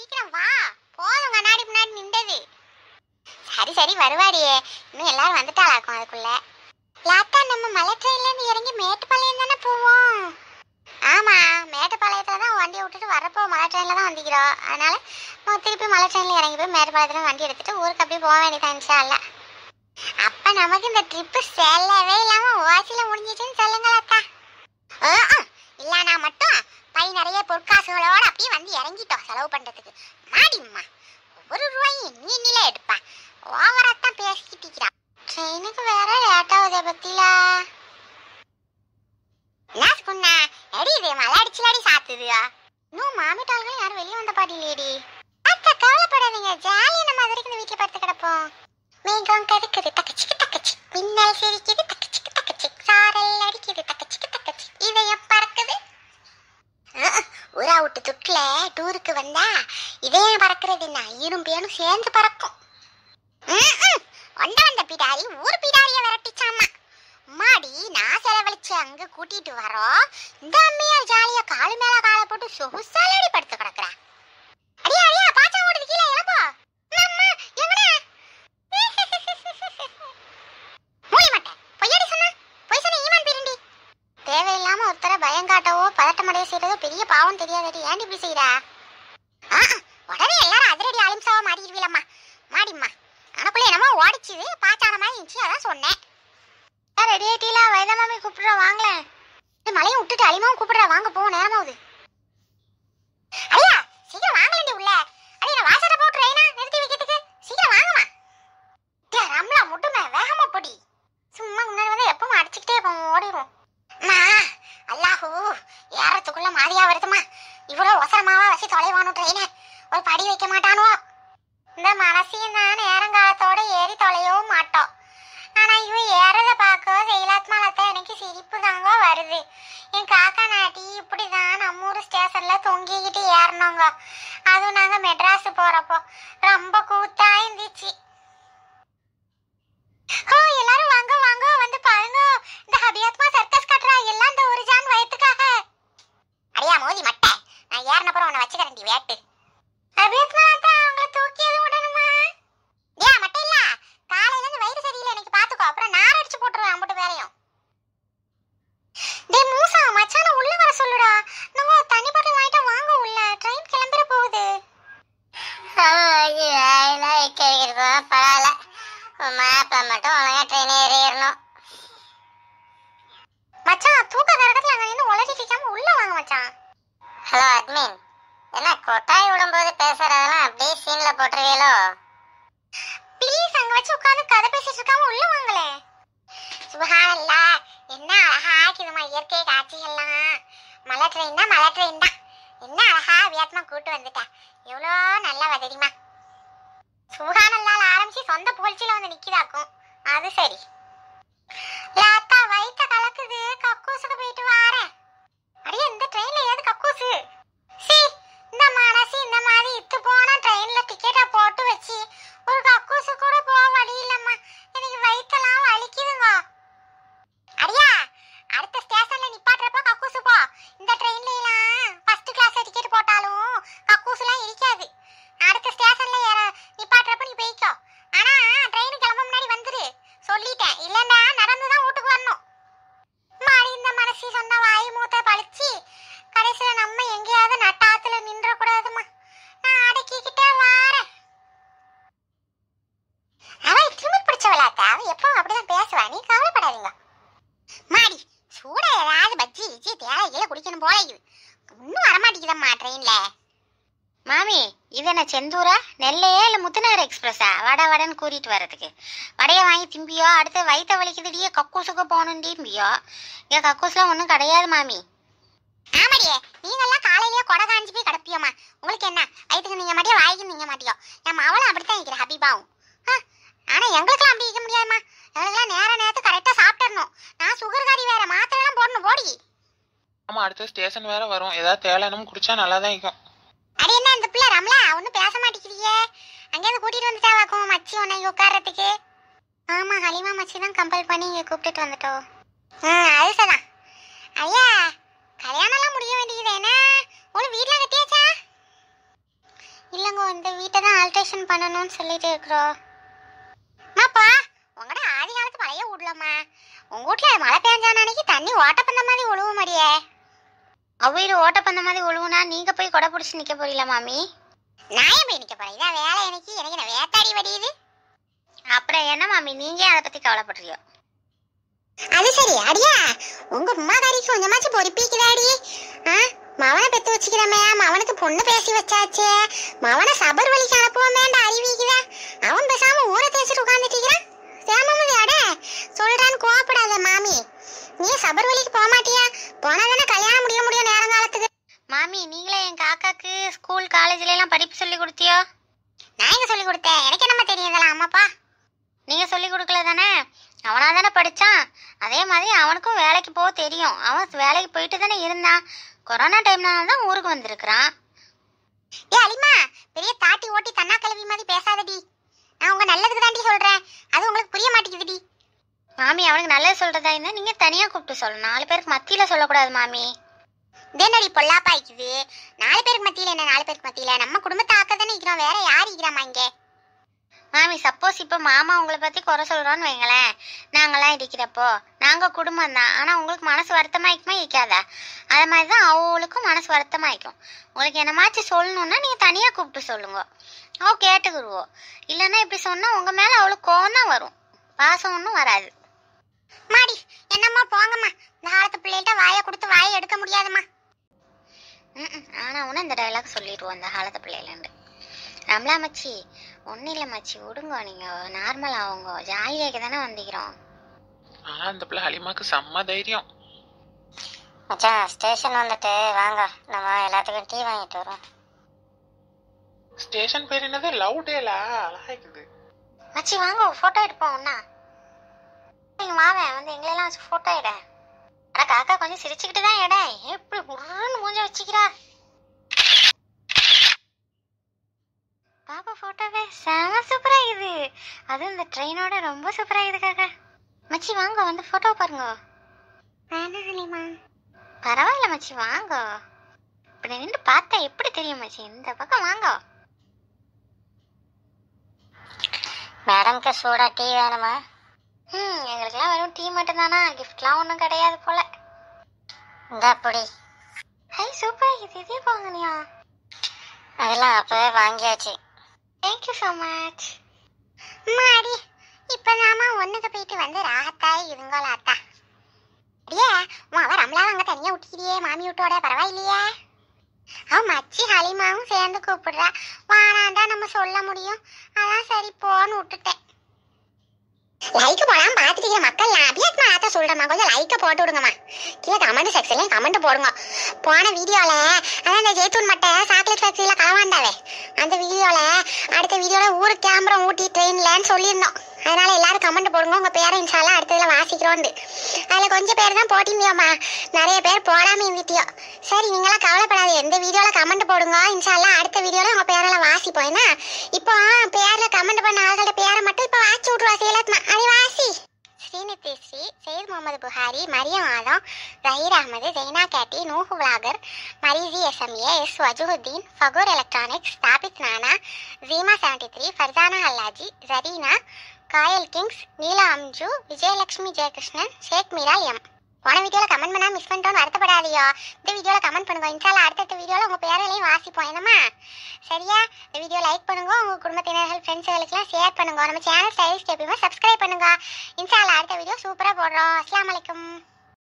சீக்கிரம் வா போதும் கண்ணாடி முன்னாடி நின்றது சரி சரி வருவாடியே இன்னும் எல்லாரும் வந்துட்டாலா இருக்கும் அதுக்குள்ள லாத்தா நம்ம மலை ட்ரெயின்லேருந்து இறங்கி மேட்டுப்பாளையம் தானே போவோம் ஆமா மேட்டுப்பாளையத்துல தான் வண்டியை விட்டுட்டு வரப்போ மலை ட்ரெயினில் தான் வந்திக்கிறோம் அதனால திருப்பி மலை ட்ரெயினில் இறங்கி போய் மேட்டுப்பாளையத்துல வண்டி எடுத்துட்டு ஊருக்கு அப்படியே போக வேண்டியதான் இல்ல அப்போ நமக்கு இந்த ட்ரிப்பு செல்லவே இல்லாமல் வாசியில் முடிஞ்சிச்சுன்னு சொல்லுங்களா அக்கா நான் மட்டும் பை நிறைய பொற்காசுகளோடு அப்படியே வந்து இறங்கி செலவு பண்ணுறதுக்கு மாடிம்மா ஒவ்வொரு ரூபாயும் நீ நீல எடுப்பா ஓவராக தான் பேசிக்கிட்டு இருக்கிறா ட்ரெயினுக்கு வேற லேட்டாகுதே பத்திலா என்ன சொன்னா எடி இது மழை அடிச்சுலாடி சாத்துதுயா இன்னும் மாமிட்டாள்கள் யாரும் வெளியே வந்த பாடி லேடி அக்கா கவலைப்படாதீங்க ஜாலியாக நம்ம அது வரைக்கும் வீட்டில் படுத்து கிடப்போம் மேகம் கருக்குது தக்கச்சிக்கு தக்கச்சி பின்னால் சிரிக்குது ஏன் பறக்கிறதுன்னா இரும்பேனும் சேர்ந்து பறக்கும் வந்த வந்த பிடாரி ஊர் பிடாரிய விரட்டிச்சாமா மாடி நான் செலவழிச்சு அங்க கூட்டிட்டு வரோம் இந்த அம்மையார் ஜாலியா காலு மேல காலை போட்டு சொகுசாலடி படுத்து கிடக்குறா அடியா அடியா பாச்சா ஓடுது கீழே அம்மா தேவையில்லாம ஒருத்தரை பயம் காட்டவோ பதட்டமடைய செய்யறதோ பெரிய பாவம் தெரியாதடி ஏன் இப்படி செய்யறா அலிம்சாவா மாறிடுவீலம்மா மாடிம்மா எனக்குள்ள என்னமோ ஓடிச்சு பாச்சான மாதிரி இருந்துச்சு அதான் சொன்னேன் ரெடி ஆயிட்டீங்களா வயதா மாமி கூப்பிடுற வாங்களேன் மலையும் விட்டுட்டு அலிமாவும் கூப்பிடுற வாங்க போ நேரமாவது அழியா சீக்கிரம் வேண்டிய உள்ள அடியா நான் வாசல போ ட்ரெயினா நிறுத்தி வைக்கிறதுக்கு சீக்கிரம் வாங்கம்மா டே ரம்லா முட்டுமே வேகமா போடி சும்மா முன்னாடி வந்து எப்பவும் அடிச்சுக்கிட்டே போவோம் ஓடிடுவோம் அம்மா அல்லாஹூ ஏறத்துக்குள்ள மாதிரியா வருதுமா இவ்வளோ ஒசரமாவா வச்சு தொலைவானு ட்ரெயினை ஒரு படி வைக்க மாட்டானுவோ இந்த மனசையும் தான் நேரங்காலத்தோட ஏறி தொலையவும் மாட்டோம் ஆனால் இவன் ஏறத பார்க்க செயலாத்மாலத்தை எனக்கு சிரிப்பு தாங்க வருது என் காக்கா நாட்டி இப்படி தான் நம்ம ஊர் ஸ்டேஷனில் தொங்கிக்கிட்டு ஏறினோங்க அதுவும் நாங்கள் மெட்ராஸ் போகிறப்போ ரொம்ப கூத்தா இருந்துச்சு ஓ எல்லாரும் வாங்க வாங்க வந்து பாருங்க இந்த ஹபியாத்மா சர்க்கஸ் கட்டுறா எல்லாம் இந்த ஒரு ஜான் வயத்துக்காக அடியா மோதி மட்டை நான் ஏறினப்புறம் உன்னை வச்சுக்கிறேன் வேட்டு மேப்ப மட்டும் ஒழுங்கா ட்ரெயின் ஏறிடணும் மச்சான் தூக்க கரகத்துல அங்கே நின்று உலட்டிட்டு இருக்காம உள்ள வாங்க மச்சான் ஹலோ அட்மின் என்ன கொட்டாய் விடும்போது பேசுறதெல்லாம் அப்படியே சீன்ல போட்டுருவீங்களோ ப்ளீஸ் அங்கே வச்சு உட்காந்து கதை பேசிட்டு இருக்காம உள்ள வாங்களே சுபஹானல்லா என்ன அழகா இருக்குதுமா இயற்கை காட்சிகள்லாம் மலை ட்ரெயின் தான் மலை ட்ரெயின் தான் என்ன அழகா வியாத்மா கூட்டு வந்துட்டா எவ்வளோ நல்லா வதடிமா சுகானல்லால் ஆரம்பிச்சு சொந்த புகழ்ச்சியில வந்து நிக்கிதாக்கும் அது சரி லா மாமி இது என்ன செந்தூரா நெல்லையே இல்லை முத்துநகர் எக்ஸ்பிரஸா வட வடன்னு கூறிட்டு வர்றதுக்கு வடையை வாங்கி திம்பியோ அடுத்து வயிற்ற வலிக்குதுடிய கக்கூசுக்கு போகணும் திம்பியோ இங்கே கக்கூஸ்லாம் ஒன்றும் கிடையாது மாமி ஆமாடியே நீங்கள்லாம் காலையிலேயே கொடை காஞ்சி போய் கிடப்பியோம்மா உங்களுக்கு என்ன வயிற்றுக்கு நீங்கள் மாட்டியோ வாய்க்கு நீங்கள் மாட்டியோ என் அவளும் அப்படித்தான் இருக்கிற ஹபிபாவும் ஆனால் எங்களுக்கெல்லாம் அப்படி இருக்க முடியாதுமா எங்களுக்கெல்லாம் நேர நேரத்து கரெக்டாக சாப்பிட்டுறணும் நான் சுகர் காரி வேற மாத்திரைலாம் போடணும் போடி ஆமாம் அடுத்து ஸ்டேஷன் வேற வரும் ஏதாவது தேலனும் குடிச்சா நல்லா தான் இருக்கும் அது என்ன இந்த பிள்ளை ரம்லா ஒன்றும் பேச மாட்டேங்கிறியே அங்கேருந்து கூட்டிகிட்டு வந்துட்டாவாக்கும் மச்சி உன்னை இங்கே உட்காரத்துக்கு ஆமாம் ஹலிமா மச்சி தான் கம்பல் பண்ணி இங்கே கூப்பிட்டுட்டு வந்துட்டோம் ஆ அது சதான் ஐயா கல்யாணம்லாம் முடிய வேண்டியது என்ன உனக்கு வீட்டில் கட்டியாச்சா இல்லைங்க இந்த வீட்டை தான் ஆல்ட்ரேஷன் பண்ணணும்னு சொல்லிட்டு இருக்கிறோம் மாப்பா உங்களோட ஆதி காலத்து மழையே விடலாமா உங்கள் வீட்டில் மழை பெஞ்சா அன்னைக்கு தண்ணி ஓட்டப்பந்த மாதிரி விழுவும் மாடியே அவ்வளோ ஓட்ட பந்த மாதிரி ஒழுவுனா நீங்க போய் கொடை பிடிச்சி நிக்க போறீங்களா மாமி நான் போய் நிக்க போறேன் இதான் வேலை எனக்கு எனக்கு நான் வேத்தாடி வடியுது அப்புறம் என்ன மாமி நீங்க அதை பத்தி கவலைப்படுறியோ அது சரி அடியா உங்க உமா தாரிக்கு கொஞ்சமாச்சும் பொறுப்பிக்கிறாடி ஆ மவனை பெத்து வச்சுக்கிறமே மவனுக்கு பொண்ணு பேசி வச்சாச்சே மவனை சபர் வழிக்கு அனுப்பவும் வேண்டாம் அவன் பேசாம ஊரை தேய்ச்சிட்டு உட்காந்துட்டு சேமமதி அட சொல்றான்னு கோவப்படாத மாமி நீ சபர் வழிக்கு போக மாட்டியா போனாதானே கல்யாணம் முடியும் மாமி நீங்களே என் காக்காக்கு ஸ்கூல் காலேஜ்ல எல்லாம் படிப்பு சொல்லி கொடுத்தியோ நான் எங்க சொல்லி கொடுத்தேன் எனக்கு என்னமா தெரியுதெல்லாம் அம்மாப்பா நீங்க சொல்லி கொடுக்கல தானே அவனா தானே படித்தான் அதே மாதிரி அவனுக்கும் வேலைக்கு போக தெரியும் அவன் வேலைக்கு போயிட்டு தானே இருந்தான் கொரோனா டைம்னால தான் ஊருக்கு வந்திருக்கிறான் ஏ அலிமா பெரிய தாட்டி ஓட்டி தன்னா கல்வி மாதிரி பேசாதடி நான் உங்க நல்லதுக்கு தாண்டி சொல்றேன் அது உங்களுக்கு புரிய மாட்டேங்குதுடி மாமி அவனுக்கு நல்லது சொல்றதா இருந்தா நீங்க தனியா கூப்பிட்டு சொல்லணும் நாலு பேருக்கு மத்தியில சொல்லக்கூடாது மாமி இதேனடி பொல்லாப்பா இருக்குது நாலு பேருக்கு மத்தியில் என்ன நாலு பேருக்கு மத்தியில் நம்ம குடும்பத்தை ஆக்க தானே இருக்கிறோம் வேற யார் இருக்கிறாமா இங்கே மாமி சப்போஸ் இப்போ மாமா உங்களை பற்றி குறை சொல்கிறோன்னு வைங்களேன் நாங்களாம் இருக்கிறப்போ நாங்கள் குடும்பம் தான் ஆனால் உங்களுக்கு மனசு வருத்தமாயிக்குமா இருக்காதா அது மாதிரி தான் அவளுக்கும் மனசு வருத்தமாயிக்கும் உங்களுக்கு என்னமாச்சும் சொல்லணுன்னா நீங்கள் தனியாக கூப்பிட்டு சொல்லுங்க அவ கேட்டுக்குருவோம் இல்லைன்னா இப்படி சொன்னால் உங்கள் மேலே அவளுக்கு கோவம் தான் வரும் பாசம் ஒன்றும் வராது மாடி என்னம்மா போங்கம்மா இந்த காலத்து பிள்ளைகிட்ட வாயை கொடுத்து வாயை எடுக்க முடியாதுமா ஆனால் ஒன்று இந்த டைலாக் சொல்லிடுவோம் இந்த காலத்து பிள்ளையிலேருந்து ரம்லா மச்சி ஒன்றும் இல்லை மச்சி விடுங்க நீங்கள் நார்மலாக அவங்க ஜாலியாக தானே வந்திக்கிறோம் ஆனால் அந்த பிள்ளை அலிமாக்கு செம்ம தைரியம் மச்சான் ஸ்டேஷன் வந்துட்டு வாங்க நம்ம எல்லாத்துக்கும் டீ வாங்கிட்டு வரோம் ஸ்டேஷன் பேர் என்னது லவ் டேலா அழகா இருக்குது மச்சி வாங்க ஃபோட்டோ எடுப்போம் ஒன்னா நீங்க வாவேன் வந்து எங்களெல்லாம் ஃபோட்டோ எடு அட காக்கா கொஞ்சம் சிரிச்சுக்கிட்டு தான் எடை எப்படி உருன்னு மூஞ்ச வச்சுக்கிறா பாப்பா ஃபோட்டோவே செம சூப்பராக இது அதுவும் இந்த ட்ரெயினோட ரொம்ப சூப்பராக இது காக்கா மச்சி வாங்க வந்து ஃபோட்டோ பாருங்க வேணாம் ஹலிமா பரவாயில்ல மச்சி வாங்க இப்படி நின்று பார்த்தா எப்படி தெரியும் மச்சி இந்த பக்கம் வாங்க மேடம்க்கு சூடா டீ வேணுமா ம் எங்களுக்கெல்லாம் வெறும் டீ மட்டும் தானா கிஃப்ட்லாம் ஒன்றும் கிடையாது போல இந்த அப்படி ஹை சூப்பராக இது இதே வாங்கினியா அதெல்லாம் அப்போவே வாங்கியாச்சு தேங்க்யூ ஸோ மச் மாடி இப்போ நாம ஒன்றுக்கு போயிட்டு வந்து ராகத்தாய் இருங்கோல அத்தா அப்படியே உன் அவ ரம்லா அங்கே தனியாக விட்டுக்கிறியே மாமி விட்டோட பரவாயில்லையே அவன் மச்சி ஹலிமாவும் சேர்ந்து கூப்பிடுறா வானாண்டா நம்ம சொல்ல முடியும் அதான் சரி போன்னு விட்டுட்டேன் லைக் போடாம பாத்துட்டு இருக்கிற மக்கள் நான் அபியாத்மா ஆத்தா சொல்றமா கொஞ்சம் லைக்கை போட்டு விடுங்கம்மா கீழே கமெண்ட் செக்ஷன்ல கமெண்ட் போடுங்க போன வீடியோல அதான் இந்த ஜெய்தூன் மட்டை சாக்லேட் ஃபேக்டரியில கலவாண்டாவே அந்த வீடியோல அடுத்த வீடியோல ஊருக்கு கேமரா ஊட்டி ட்ரெயின்லன்னு சொல்லியிருந்தோம் அதனால எல்லாரும் கமெண்ட் போடுங்க உங்க பேரை எல்லாம் அடுத்ததுல வாசிக்கிறோம் அதுல கொஞ்சம் பேர் தான் போட்டிருந்தியோம்மா நிறைய பேர் போடாம இருந்துட்டியோ சரி நீங்களாம் கவலைப்படாது எந்த வீடியோல கமெண்ட் போடுங்க இன்ஷால்லாம் அடுத்த வீடியோல உங்க பேரெல்லாம் வாசிப்போம் ஏன்னா இப்போ பேர்ல கமெண்ட் பண்ண ஆள்களோட பேரை மட்டும் இப்போ வாசி எல்லாம் அகமது புகாரி மரியம் ஆலம் ஜஹீர் அகமது ஜெய்னா கேட்டி நூஹு விலாகர் மரிசி எஸ்எம்ஏ எஸ் வஜுஹுதீன் ஃபகூர் எலக்ட்ரானிக்ஸ் தாபித் நானா ஜீமா செவன்டி த்ரீ ஃபர்சானா அல்லாஜி ஜரீனா காயல் கிங்ஸ் நீலா அம்ஜு விஜயலக்ஷ்மி ஜெயகிருஷ்ணன் ஷேக் மீரா எம் போன வீடியோவில் கமெண்ட் பண்ணால் மிஸ் பண்ணிட்டோம்னு வருத்தப்படாதியோ இந்த வீடியோவில் கமெண்ட் பண்ணுங்க இன்ஷால அடுத்தடுத்த வீடியோவில் உங்கள் பேரையும் வாசிப்போம் என்னம்மா சரியா இந்த வீடியோ லைக் பண்ணுங்க உங்கள் குடும்பத்தினர்கள் ஃப்ரெண்ட்ஸுகளுக்குலாம் ஷேர் பண்ணுங்க நம்ம சேனல் ஸ்டைலிஷ் எப்பயுமே சப்ஸ்கிரைப் பண்ணுங்க இன்ஷால அடுத்த வீடியோ சூப்பராக போடுறோம் அஸ்லாம் வலைக்கம்